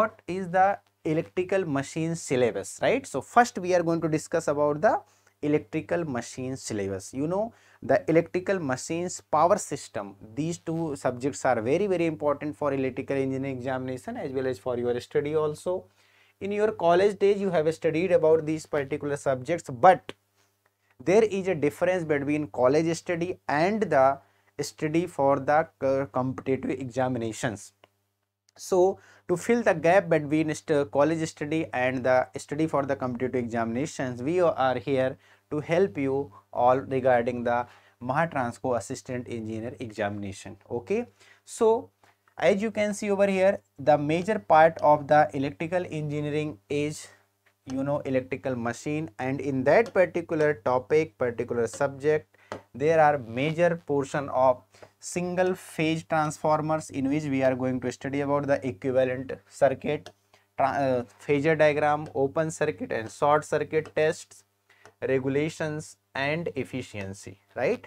what is the electrical machine syllabus right so first we are going to discuss about the electrical machine syllabus you know the electrical machines power system these two subjects are very very important for electrical engineering examination as well as for your study also in your college days you have studied about these particular subjects but there is a difference between college study and the study for the competitive examinations so to fill the gap between college study and the study for the competitive examinations, we are here to help you all regarding the Mahatransco Assistant Engineer examination. Okay, so as you can see over here, the major part of the electrical engineering is you know electrical machine and in that particular topic particular subject there are major portion of single phase transformers in which we are going to study about the equivalent circuit uh, phasor diagram open circuit and short circuit tests regulations and efficiency right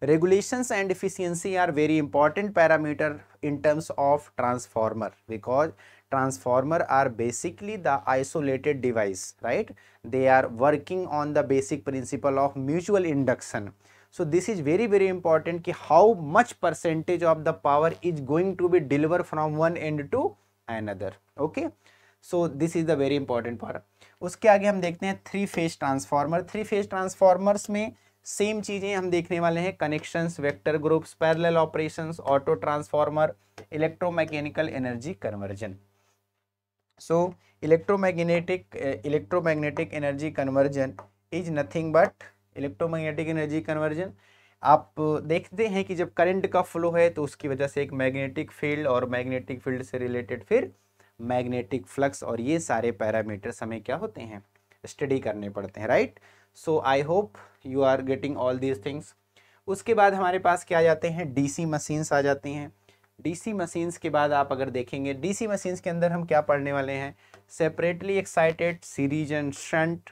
regulations and efficiency are very important parameter in terms of transformer because transformer are basically the isolated device right they are working on the basic principle of mutual induction this is very very very कि how much percentage of the power is going to be deliver from one end to another okay so this is the very important part उसके आगे हम देखते हैं three phase transformer three phase transformers में same चीज़ें हम देखने वाले हैं connections vector groups parallel operations auto transformer electromechanical energy conversion so electromagnetic electromagnetic energy conversion is nothing but electromagnetic energy conversion आप देखते हैं कि जब करंट का फ्लो है तो उसकी वजह से एक मैग्नेटिक फील्ड और मैग्नेटिक फील्ड से रिलेटेड फिर मैग्नेटिक फ्लक्स और ये सारे पैरामीटर्स हमें क्या होते हैं स्टडी करने पड़ते हैं right so I hope you are getting all these things उसके बाद हमारे पास क्या आ जाते हैं डीसी मशीन्स आ जाते हैं डीसी मशीन्स के बाद आप अगर देखेंगे डीसी मशीन्स के अंदर हम क्या पढ़ने वाले हैं separately excited series and shunt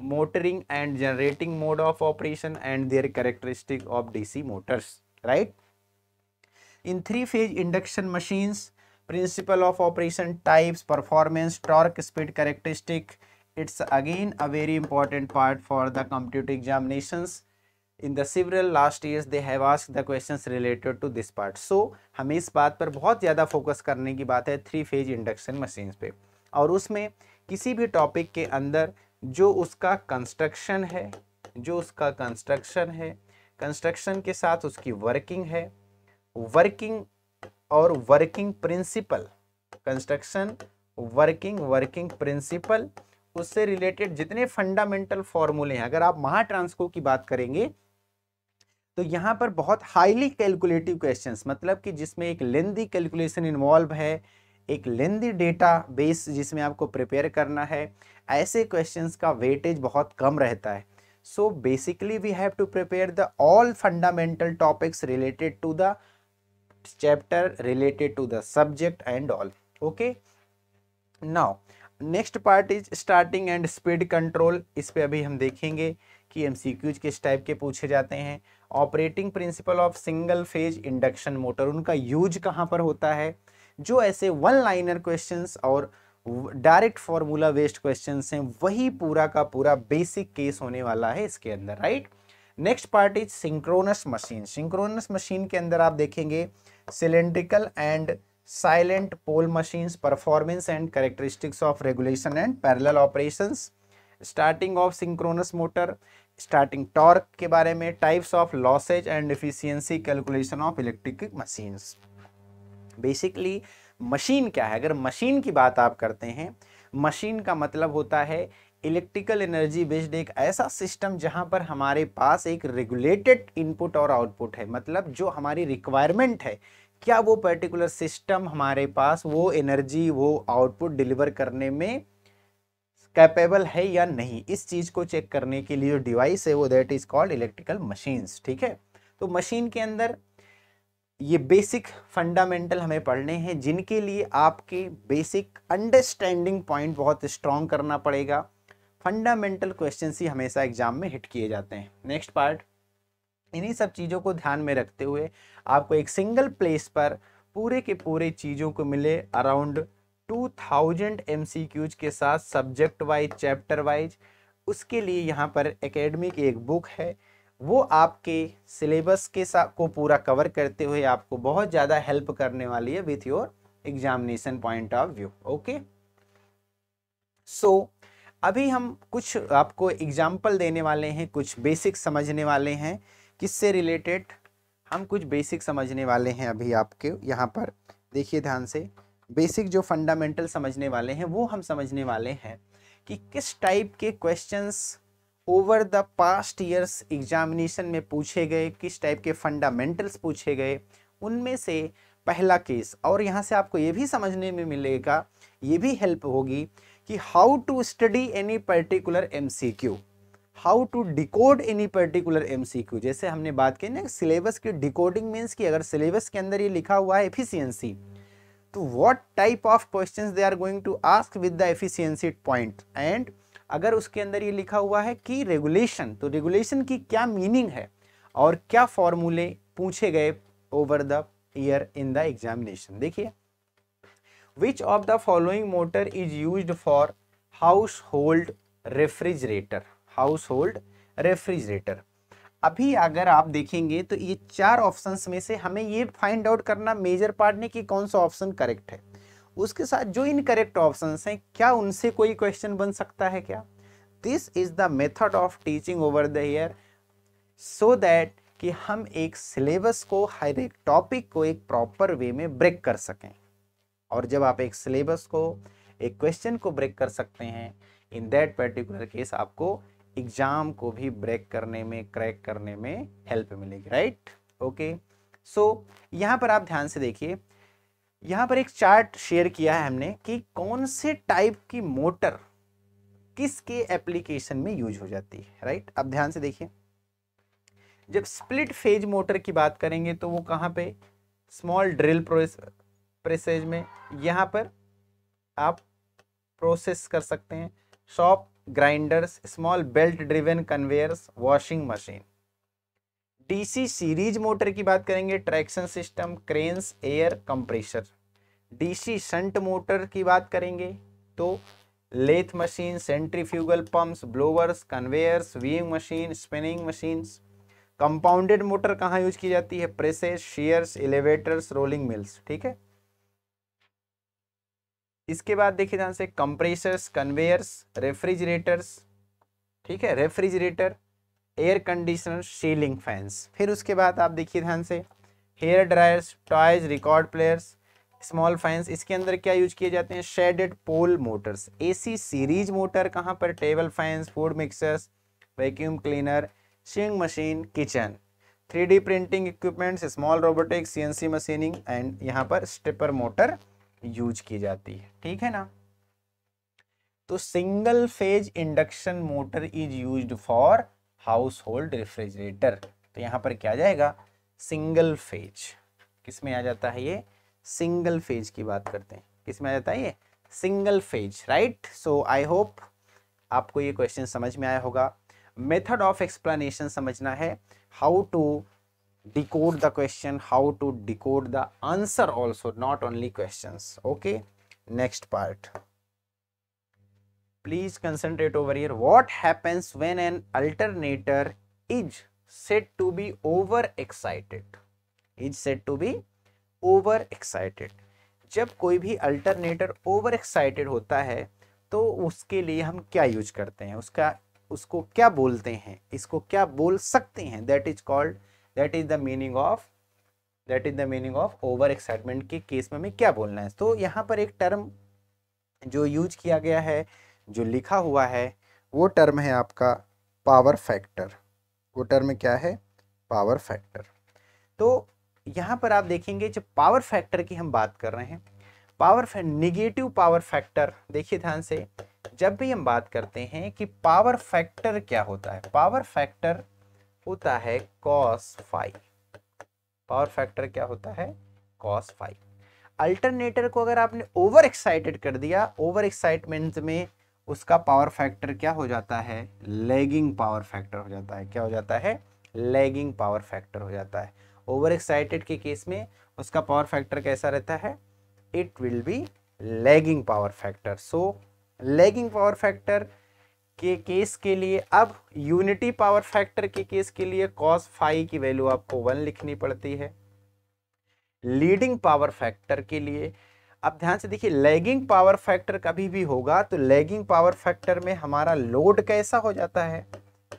motoring and generating mode of operation and their characteristic of DC motors, right? In three-phase induction machines, principle of operation types, performance, torque, speed characteristic, it's again a very important part for the computer examinations. In the several last years they have ask the questions related to this part so हमें इस बात पर बहुत ज़्यादा focus करने की बात है थ्री फेज इंडक्शन मशीन्स पे और उसमें किसी भी टॉपिक के अंदर जो उसका कंस्ट्रक्शन है जो उसका कंस्ट्रक्शन है कंस्ट्रक्शन के साथ उसकी वर्किंग है वर्किंग और working principle construction working working principle उससे रिलेटेड जितने फंडामेंटल फॉर्मूले हैं अगर आप महाट्रांसको की बात करेंगे तो यहाँ पर बहुत हाईली कैलकुलेटिव क्वेश्चंस मतलब कि जिसमें एक लेंदी कैलकुलेशन इन्वॉल्व है एक लेंदी डेटा बेस जिसमें आपको प्रिपेयर करना है ऐसे क्वेश्चंस का वेटेज बहुत कम रहता है so basically we have to prepare the all fundamental topics related to the chapter related to the subject and all okay now next part is starting and speed control इस पर अभी हम देखेंगे कि एम सी क्यूज किस type के पूछे जाते हैं operating principle of single phase induction motor उनका यूज कहाँ पर होता है जो ऐसे वन लाइनर क्वेश्चंस और डायरेक्ट फॉर्मूला बेस्ड क्वेश्चंस हैं वही पूरा का पूरा बेसिक केस होने वाला है इसके अंदर right next part is synchronous machine synchronous machine के अंदर आप देखेंगे cylindrical and salient pole machines performance and characteristics of regulation and parallel operations starting of synchronous motor starting torque के बारे में types of losses and efficiency calculation of electric machines basically machine क्या है अगर मशीन की बात आप करते हैं मशीन का मतलब होता है इलेक्ट्रिकल एनर्जी बेस्ड एक ऐसा सिस्टम जहां पर हमारे पास एक रेगुलेटेड इनपुट और आउटपुट है मतलब जो हमारी रिक्वायरमेंट है क्या वो पर्टिकुलर सिस्टम हमारे पास वो एनर्जी वो आउटपुट डिलीवर करने में कैपेबल है या नहीं इस चीज़ को चेक करने के लिए जो डिवाइस है वो that is called electrical machines ठीक है तो मशीन के अंदर ये बेसिक फंडामेंटल हमें पढ़ने हैं जिनके लिए आपके बेसिक अंडरस्टैंडिंग पॉइंट बहुत स्ट्रॉन्ग करना पड़ेगा फंडामेंटल क्वेश्चन ही हमेशा एग्जाम में हिट किए जाते हैं नेक्स्ट पार्ट इन्हीं सब चीज़ों को ध्यान में रखते हुए आपको एक सिंगल प्लेस पर पूरे के पूरे चीज़ों को मिले अराउंड 2000 एमसीक्यूज के साथ सब्जेक्ट वाइज चैप्टर वाइज उसके लिए यहाँ पर एकेडमी की एक बुक है वो आपके सिलेबस के साथ को पूरा कवर करते हुए आपको बहुत ज़्यादा हेल्प करने वाली है with your examination point of view okay so अभी हम कुछ आपको एग्जाम्पल देने वाले हैं कुछ बेसिक समझने वाले हैं किससे रिलेटेड हम कुछ बेसिक समझने वाले हैं अभी आपके यहाँ पर देखिए ध्यान से बेसिक जो फंडामेंटल समझने वाले हैं वो हम समझने वाले हैं कि किस टाइप के questions over the past years examination में पूछे गए किस टाइप के फंडामेंटल्स पूछे गए उनमें से पहला केस और यहाँ से आपको ये भी समझने में मिलेगा ये भी हेल्प होगी कि how to study any particular M C Q how to decode any particular M C Q जैसे हमने बात की ना सिलेबस की डिकोडिंग मीन्स कि अगर सिलेबस के अंदर ये लिखा हुआ है एफिशियंसी तो what type of question they are going to ask with the efficiency point and अगर उसके अंदर ये लिखा हुआ है कि रेगुलेशन तो रेगुलेशन की क्या मीनिंग है और क्या फॉर्मूले पूछे गए over the year in the examination देखिए which of the following motor is use for household refrigerator household refrigerator अभी अगर आप देखेंगे तो ये चार ऑप्शंस में से हमें ये फाइंड आउट करना मेजर पार्ट ने कि कौन सा ऑप्शन करेक्ट है उसके साथ जो इनकरेक्ट ऑप्शन हैं क्या उनसे कोई क्वेश्चन बन सकता है क्या this is the method of teaching over the year so that कि हम एक सिलेबस को हर एक टॉपिक को एक प्रॉपर वे में ब्रेक कर सकें और जब आप एक सिलेबस को एक क्वेश्चन को ब्रेक कर सकते हैं इन दैट पर्टिकुलर केस आपको एग्जाम को भी ब्रेक करने में क्रैक करने में हेल्प मिलेगी राइट ओके सो यहाँ पर आप ध्यान से देखिए यहाँ पर एक चार्ट शेयर किया है हमने कि कौन से टाइप की मोटर किसके एप्लीकेशन में यूज हो जाती है राइट अब ध्यान से देखिए जब स्प्लिट फेज मोटर की बात करेंगे तो वो कहाँ पे स्मॉल ड्रिल प्रोसेस प्रेसेज में यहाँ पर आप प्रोसेस कर सकते हैं shop grinders small belt driven conveyors washing machine DC series motor की बात करेंगे traction system cranes air compressor DC shunt motor की बात करेंगे तो lathe machine centrifugal pumps blowers conveyors weighing machine spinning machines compounded motor कहाँ use की जाती है presses shears elevators rolling mills ठीक है इसके बाद देखिए ध्यान से कंप्रेसर्स कन्वेयर्स रेफ्रिजरेटर्स ठीक है refrigerator air conditioner ceiling fans फिर उसके बाद आप देखिए ध्यान से hair dryers toys record players small fans इसके अंदर क्या यूज किए जाते हैं shaded pole motors AC series motor कहाँ पर table fans food mixers vacuum cleaner शिंग machine kitchen three printing equipments small robotics C machining and यहाँ पर स्टेपर मोटर यूज की जाती है ठीक है ना तो single phase induction motor is used for household refrigerator तो यहाँ पर क्या जाएगा सिंगल फेज किसमें आ जाता है ये सिंगल फेज की बात करते हैं किस में आ जाता है ये single phase right so I hope आपको ये क्वेश्चन समझ में आया होगा मेथड ऑफ एक्सप्लेनेशन समझना है how to decode the question how to decode the answer also not only question okay next part please concentrate over here what happens when an alternator is set to be over excited is set to be over excited जब कोई भी alternator over excited होता है तो उसके लिए हम क्या यूज करते हैं उसका उसको क्या बोलते हैं इसको क्या बोल सकते हैं that is called that is the meaning of that is the meaning of over excitement के केस में हमें क्या बोलना है तो यहाँ पर एक टर्म जो यूज किया गया है जो लिखा हुआ है वो टर्म है आपका पावर फैक्टर वो टर्म क्या है पावर फैक्टर तो यहाँ पर आप देखेंगे जब पावर फैक्टर की हम बात कर रहे हैं पावर निगेटिव पावर फैक्टर देखिए ध्यान से जब भी हम बात करते हैं कि पावर फैक्टर क्या होता है पावर फैक्टर होता है कॉस फाइव पावर फैक्टर क्या होता है कॉस फाइव अल्टरनेटर को अगर आपने ओवर एक्साइटेड कर दिया ओवर एक्साइटमेंट में उसका पावर फैक्टर क्या हो जाता है लैगिंग पावर फैक्टर हो जाता है क्या हो जाता है लैगिंग पावर फैक्टर हो जाता है ओवर एक्साइटेड के केस में उसका पावर फैक्टर कैसा रहता है it will be lagging power factor so lagging power factor के केस के लिए अब यूनिटी पावर फैक्टर के केस के लिए कॉस फाइव की वैल्यू आपको वन लिखनी पड़ती है लीडिंग पावर फैक्टर के लिए अब ध्यान से देखिए लैगिंग पावर फैक्टर कभी भी होगा तो लैगिंग पावर फैक्टर में हमारा लोड कैसा हो जाता है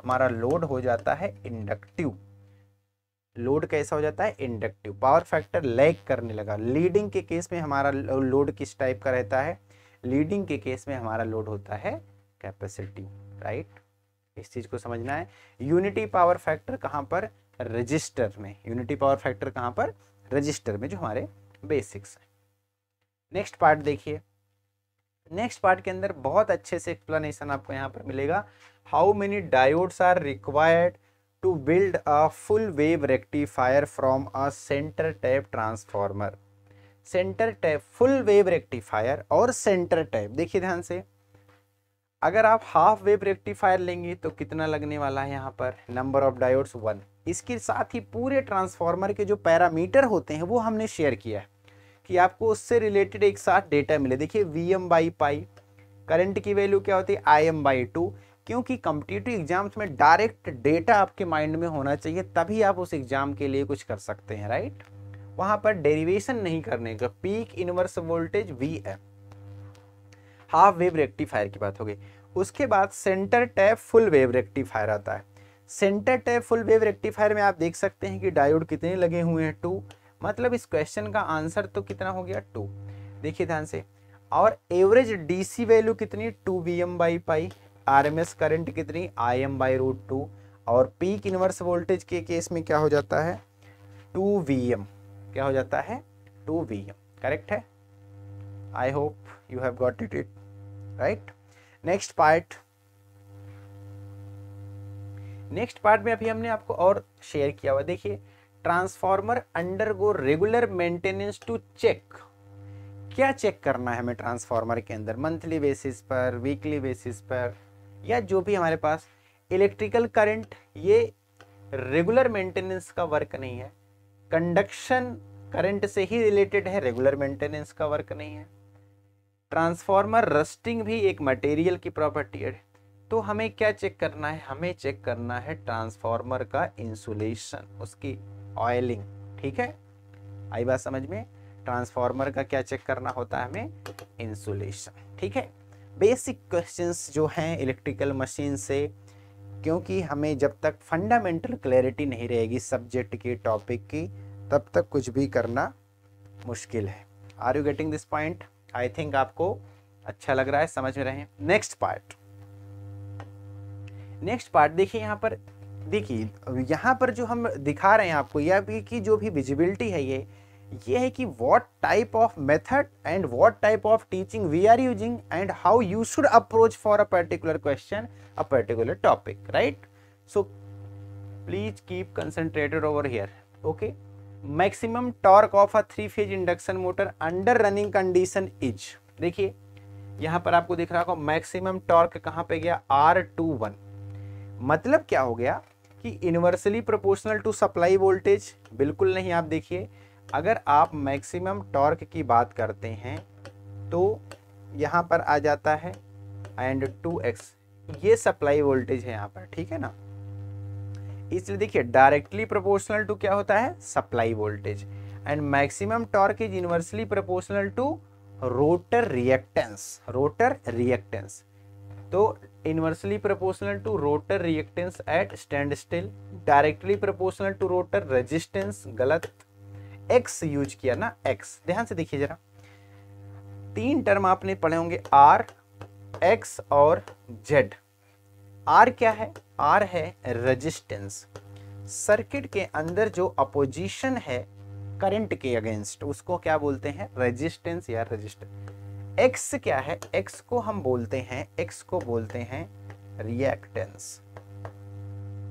हमारा लोड हो जाता है इंडक्टिव लोड कैसा हो जाता है इंडक्टिव पावर फैक्टर लैग करने लगा लीडिंग के केस में हमारा लोड किस टाइप का रहता है लीडिंग के केस में हमारा लोड होता है कैपेसिटी राइट इस चीज़ को समझना है यूनिटी पावर फैक्टर कहाँ पर रजिस्टर में यूनिटी पावर फैक्टर कहाँ पर रजिस्टर में जो हमारे बेसिक्स हैं नेक्स्ट पार्ट देखिए नेक्स्ट पार्ट के अंदर बहुत अच्छे से एक्सप्लेनेशन आपको यहाँ पर मिलेगा how many diodes are required to build a full wave rectifier from a center tap transformer centre tap full wave rectifier और सेंटर टैप देखिए ध्यान से अगर आप हाफ वेव रेक्टिफायर लेंगे तो कितना लगने वाला है यहाँ पर नंबर ऑफ डायोड्स वन इसके साथ ही पूरे ट्रांसफार्मर के जो पैरामीटर होते हैं वो हमने शेयर किया है कि आपको उससे रिलेटेड एक साथ डेटा मिले देखिए V M by pi current की वैल्यू क्या होती है आई एम बाई टू क्योंकि कम्पिटेटिव एग्जाम्स में डायरेक्ट डेटा आपके माइंड में होना चाहिए तभी आप उस एग्ज़ाम के लिए कुछ कर सकते हैं राइट वहां पर डेरिवेशन नहीं करने का peak inverse voltage V M half wave rectifier की बात हो गई उसके बाद centre tap full wave rectifier आता है centre tap full wave rectifier में आप देख सकते हैं कि डायोड कितने लगे हुए हैं टू मतलब इस क्वेश्चन का आंसर तो कितना हो गया टू देखिए ध्यान से और एवरेज डीसी वैल्यू कितनी two V M by pi RMS current कितनी I M by root two और पीक इनवर्स वोल्टेज के केस में क्या हो जाता है टू वी एम क्या हो जाता है टू वी एम करेक्ट है I hope you have got it it right next part next part में अभी हमने आपको और शेयर किया हुआ देखिए transformer undergo regular maintenance to check क्या चेक करना है हमें ट्रांसफार्मर के अंदर मंथली बेसिस पर वीकली बेसिस पर या जो भी हमारे पास इलेक्ट्रिकल करंट ये रेगुलर मेंटेनेंस का वर्क नहीं है कंडक्शन करंट से ही रिलेटेड है रेगुलर मेंटेनेंस का वर्क नहीं है ट्रांसफार्मर रस्टिंग भी एक मटेरियल की प्रॉपर्टी है तो हमें क्या चेक करना है हमें चेक करना है ट्रांसफार्मर का इंसुलेशन उसकी ऑयलिंग ठीक है आई बात समझ में ट्रांसफार्मर का क्या चेक करना होता है हमें इंसुलेशन ठीक है बेसिक क्वेश्चंस जो हैं इलेक्ट्रिकल मशीन से क्योंकि हमें जब तक फंडामेंटल क्लैरिटी नहीं रहेगी सब्जेक्ट की टॉपिक की तब तक कुछ भी करना मुश्किल है are you getting this point I think आपको अच्छा लग रहा है समझ में रहे नेक्स्ट पार्ट नेक्स्ट पार्ट देखिए यहाँ पर देखिए यहाँ पर जो हम दिखा रहे हैं आपको यह भी कि जो भी विजिबिलिटी है ये ये है कि what type of method and what type of teaching we are using and how you should approach for a particular question a particular topic right so please keep concentrated over here okay maximum torque of a three phase induction motor under running condition is देखिए यहां पर आपको दिख रहा होगा maximum torque कहां पे गया आर टू वन मतलब क्या हो गया कि inversely proportional to supply voltage बिल्कुल नहीं आप देखिए अगर आप मैक्सिमम टॉर्क की बात करते हैं तो यहाँ पर आ जाता है एंड टू एक्स ये सप्लाई वोल्टेज है यहाँ पर ठीक है ना इसलिए देखिए डायरेक्टली प्रोपोर्शनल टू क्या होता है supply voltage and maximum torque is universally proportional to rotor reactance rotor reactance तो inversely proportional to rotor reactance at standstill directly proportional to rotor resistance गलत एक्स यूज किया ना x ध्यान से देखिए जरा तीन टर्म आपने पढ़े होंगे आर एक्स और जेड आर क्या है आर है रेजिस्टेंस सर्किट के अंदर जो अपोजिशन है करंट के अगेंस्ट उसको क्या बोलते हैं रेजिस्टेंस या रेजिस्टर एक्स क्या है एक्स को हम बोलते हैं एक्स को बोलते हैं रिएक्टेंस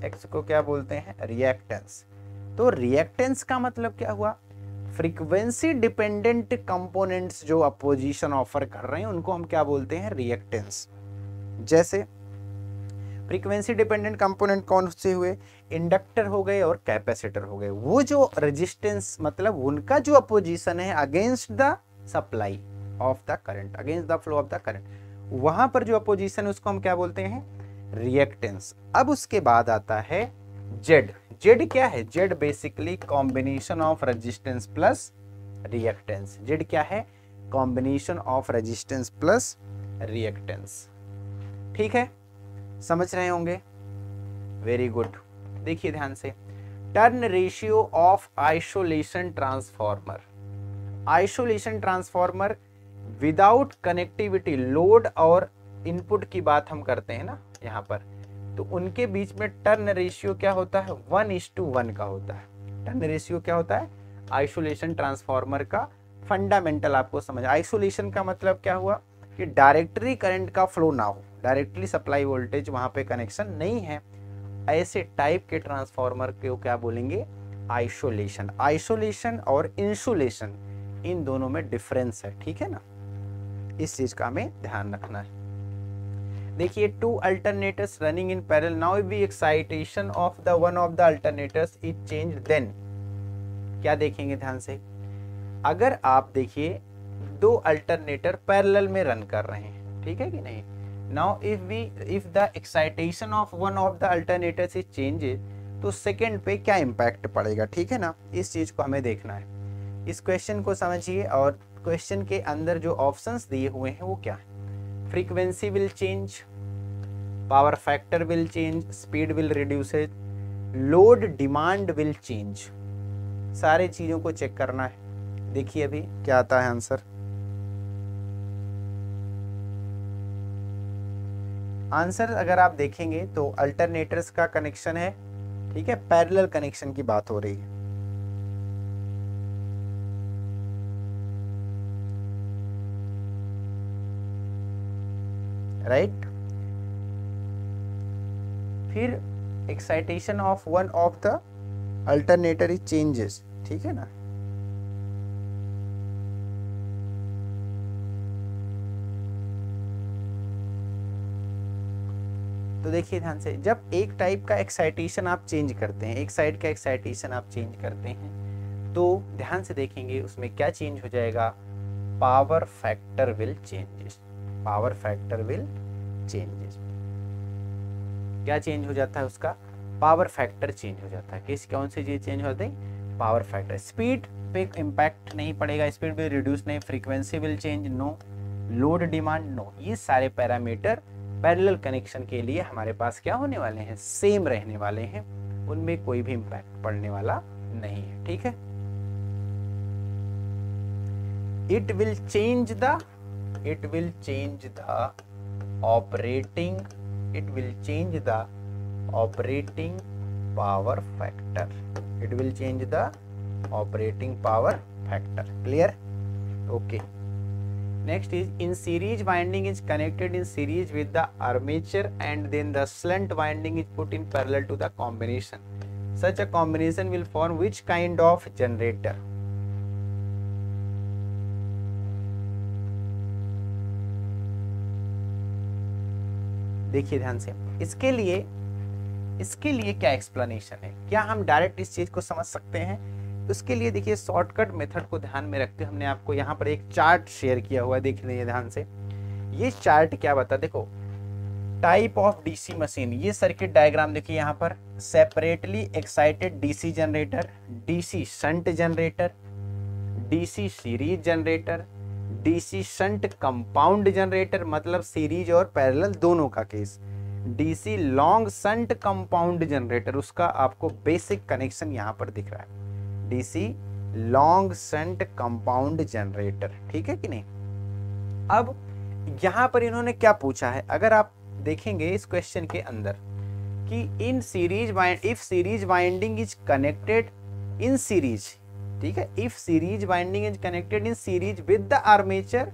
एक्स को क्या बोलते हैं रिएक्टेंस तो रिएक्टेंस का मतलब क्या हुआ फ्रीक्वेंसी डिपेंडेंट कंपोनेंट्स जो अपोजिशन ऑफर कर रहे हैं उनको हम क्या बोलते हैं रिएक्टेंस जैसे फ्रीक्वेंसी डिपेंडेंट कंपोनेंट कौन से हुए इंडक्टर हो गए और कैपेसिटर हो गए वो जो रेजिस्टेंस मतलब उनका जो अपोजिशन है against the supply of the current against the flow of the current वहां पर जो अपोजिशन है उसको हम क्या बोलते हैं रिएक्टेंस अब उसके बाद आता है जेड जेड क्या है Z basically combination of resistance plus reactance Z क्या है combination of resistance plus reactance ठीक है समझ रहे होंगे वेरी गुड देखिए ध्यान से turn ratio of isolation transformer isolation transformer without connectivity load और इनपुट की बात हम करते हैं ना यहाँ पर तो उनके बीच में टर्न रेशियो क्या होता है वन इज टू वन का होता है टर्न रेशियो क्या होता है आइसोलेशन ट्रांसफार्मर का फंडामेंटल आपको समझ आइसोलेशन का मतलब क्या हुआ कि डायरेक्टली करंट का फ्लो ना हो डायरेक्टली सप्लाई वोल्टेज वहां पे कनेक्शन नहीं है ऐसे टाइप के ट्रांसफार्मर को क्या बोलेंगे आइसोलेशन आइसोलेशन और इंसुलेशन इन दोनों में डिफरेंस है ठीक है ना इस चीज़ का हमें ध्यान रखना है देखिए two alternators running in parallel now be excitation of the one of the alternators is change then क्या देखेंगे ध्यान से अगर आप देखिए दो अल्टरनेटर पैरेलल में रन कर रहे हैं ठीक है कि नहीं now if we if the excitation of one of the alternators is change तो सेकेंड पे क्या इम्पैक्ट पड़ेगा ठीक है ना इस चीज़ को हमें देखना है इस क्वेश्चन को समझिए और क्वेश्चन के अंदर जो ऑप्शंस दिए हुए हैं वो क्या है frequency will change power factor will change speed will reduce it load demand will change सारे चीज़ों को चेक करना है देखिए अभी क्या आता है आंसर आंसर अगर आप देखेंगे तो अल्टरनेटर्स का कनेक्शन है ठीक है पैरेलल कनेक्शन की बात हो रही है राइट फिर excitation of one of the alternator changes ठीक है ना तो देखिए ध्यान से जब एक टाइप का एक्साइटेशन आप चेंज करते हैं एक साइड का एक्साइटेशन आप चेंज करते हैं तो ध्यान से देखेंगे उसमें क्या चेंज हो जाएगा power factor will changes power factor will changes क्या चेंज हो जाता है उसका पावर फैक्टर चेंज हो जाता है किस कौन सी चीज़ चेंज हो जाती है पावर फैक्टर स्पीड पे इम्पैक्ट नहीं पड़ेगा स्पीड भी रिड्यूस नहीं frequency will change no load demand no ये सारे पैरामीटर पैरेलल कनेक्शन के लिए हमारे पास क्या होने वाले हैं सेम रहने वाले हैं उनमें कोई भी इम्पैक्ट पड़ने वाला नहीं है ठीक है it will change the it will change the operating it will change the operating power factor it will change the operating power factor clear okay next is in series winding is connected in series with the armature and then the slant winding is put in parallel to the combination such a combination will form which kind of generator देखिए ध्यान से इसके लिए इसके लिए क्या explanation है क्या हम डायरेक्ट इस चीज़ को समझ सकते हैं उसके तो लिए देखिए शॉर्टकट मेथड को ध्यान में रखते हमने आपको यहाँ पर एक चार्ट शेयर किया हुआ देख लीजिए ध्यान से ये चार्ट क्या बता देखो टाइप ऑफ डीसी मशीन ये सर्किट डायग्राम देखिए यहाँ पर separately excited DC generator DC shunt generator DC series generator DC shunt compound generator मतलब सीरीज और पैरेलल दोनों का case DC long shunt compound generator उसका आपको बेसिक कनेक्शन यहां पर दिख रहा है DC long shunt compound generator ठीक है कि नहीं अब यहां पर इन्होंने क्या पूछा है अगर आप देखेंगे इस क्वेश्चन के अंदर कि in series if series winding is connected in series ठीक है if series winding is connected in series with the armature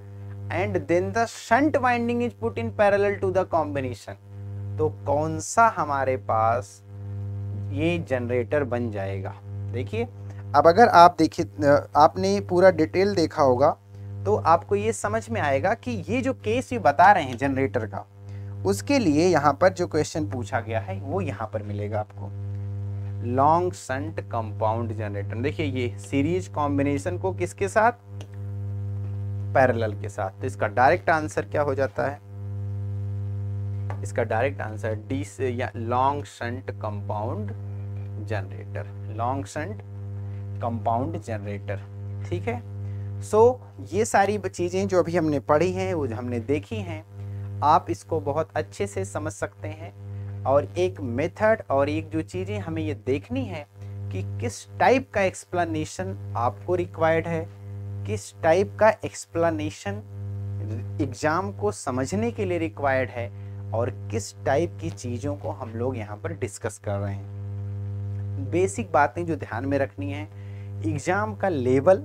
and then the shunt winding is put in parallel to the combination तो कौन सा हमारे पास ये generator बन जाएगा देखिए अब अगर आप देखिए आपने पूरा डिटेल देखा होगा तो आपको ये समझ में आएगा कि ये जो केस भी बता रहे हैं जनरेटर का उसके लिए यहाँ पर जो क्वेश्चन पूछा गया है वो यहाँ पर मिलेगा आपको लॉन्ग संट कंपाउंड जनरेटर देखिए ये सीरीज कॉम्बिनेशन को किसके साथ पैरेलल के साथ तो इसका डायरेक्ट आंसर क्या हो जाता है इसका डायरेक्ट आंसर डी से या long shunt compound generator long shunt compound generator ठीक है सो so, ये सारी चीज़ें जो अभी हमने पढ़ी हैं वो हमने देखी हैं आप इसको बहुत अच्छे से समझ सकते हैं और एक मेथड और एक जो चीज़ें हमें ये देखनी है कि किस टाइप का एक्सप्लेनेशन आपको रिक्वायर्ड है किस टाइप का एक्सप्लेनेशन एग्ज़ाम को समझने के लिए रिक्वायर्ड है और किस टाइप की चीज़ों को हम लोग यहाँ पर डिस्कस कर रहे हैं बेसिक बातें जो ध्यान में रखनी है एग्ज़ाम का लेवल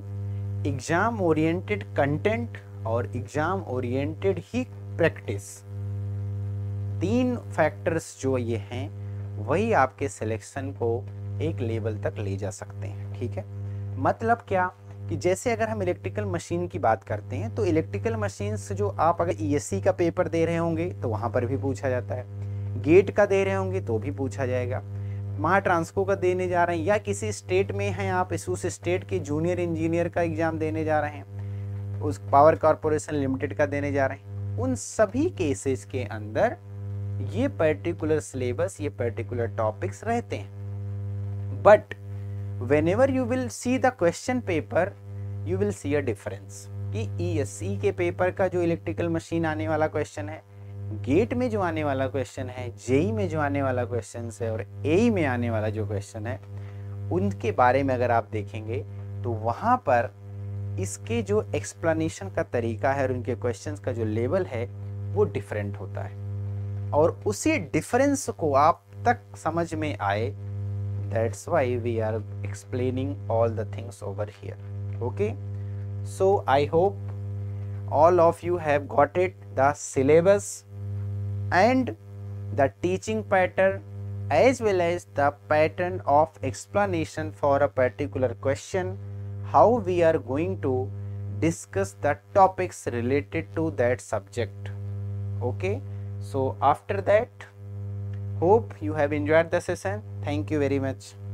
एग्ज़ाम ओरिएंटेड कंटेंट और एग्ज़ाम ओरिएंटेड ही प्रैक्टिस तीन फैक्टर्स जो ये हैं वही आपके सिलेक्शन को एक लेवल तक ले जा सकते हैं ठीक है मतलब क्या कि जैसे अगर हम इलेक्ट्रिकल मशीन की बात करते हैं तो इलेक्ट्रिकल मशीन से जो आप अगर ई e का पेपर दे रहे होंगे तो वहाँ पर भी पूछा जाता है गेट का दे रहे होंगे तो भी पूछा जाएगा वहाँ ट्रांसको का देने जा रहे हैं या किसी स्टेट में हैं आप इस उस स्टेट के जूनियर इंजीनियर का एग्ज़ाम देने जा रहे हैं उस पावर कॉरपोरेशन लिमिटेड का देने जा रहे हैं उन सभी केसेस के अंदर ये पर्टिकुलर सिलेबस ये पर्टिकुलर टॉपिक्स रहते हैं but whenever you will see the question paper you will see a difference कि ई e के पेपर का जो इलेक्ट्रिकल मशीन आने वाला क्वेश्चन है गेट में जो आने वाला क्वेश्चन है जेई में जो आने वाला क्वेश्चन है और ए में आने वाला जो क्वेश्चन है उनके बारे में अगर आप देखेंगे तो वहाँ पर इसके जो एक्सप्लेनेशन का तरीका है और उनके क्वेश्चंस का जो लेवल है वो डिफरेंट होता है Hmm. और उसी डिफरेंस को आप तक समझ में आए that's why we are explaining all the things over here okay so I hope all of you have got it the syllabus and the teaching pattern as well as the pattern of explanation for a particular question how we are going to discuss the topics related to that subject okay so after that hope you have enjoyed the session thank you very much